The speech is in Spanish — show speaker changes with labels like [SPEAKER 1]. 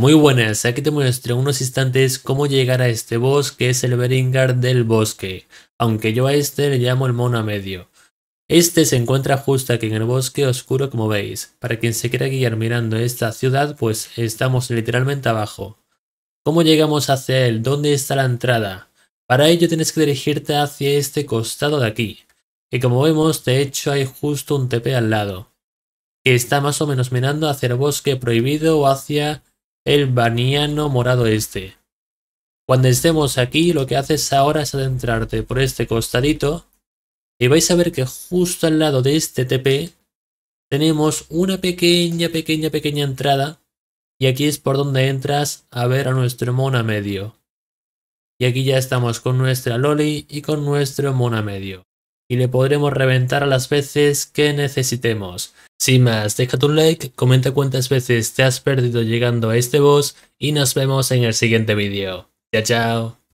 [SPEAKER 1] Muy buenas, aquí te muestro en unos instantes cómo llegar a este bosque, que es el Beringar del bosque, aunque yo a este le llamo el mono a medio. Este se encuentra justo aquí en el bosque oscuro como veis, para quien se quiera guiar mirando esta ciudad pues estamos literalmente abajo. ¿Cómo llegamos hacia él? ¿Dónde está la entrada? Para ello tienes que dirigirte hacia este costado de aquí, y como vemos de hecho hay justo un tepe al lado, que está más o menos mirando hacia el bosque prohibido o hacia el Baniano Morado Este. Cuando estemos aquí, lo que haces ahora es adentrarte por este costadito y vais a ver que justo al lado de este TP tenemos una pequeña, pequeña, pequeña entrada y aquí es por donde entras a ver a nuestro mona medio. Y aquí ya estamos con nuestra Loli y con nuestro mona medio y le podremos reventar a las veces que necesitemos. Sin más, deja tu like, comenta cuántas veces te has perdido llegando a este boss y nos vemos en el siguiente vídeo. Chao, chao.